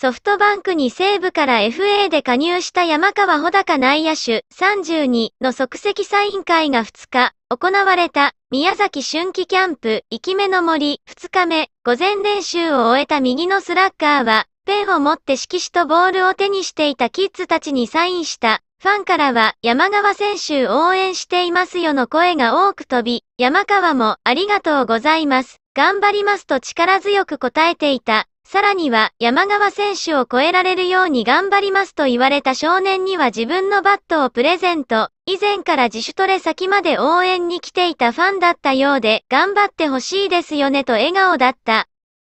ソフトバンクに西部から FA で加入した山川穂高内野手32の即席サイン会が2日行われた宮崎春季キャンプ生き目の森2日目午前練習を終えた右のスラッガーはペンを持って色紙とボールを手にしていたキッズたちにサインしたファンからは山川選手応援していますよの声が多く飛び山川もありがとうございます頑張りますと力強く答えていた。さらには山川選手を超えられるように頑張りますと言われた少年には自分のバットをプレゼント。以前から自主トレ先まで応援に来ていたファンだったようで、頑張ってほしいですよねと笑顔だった。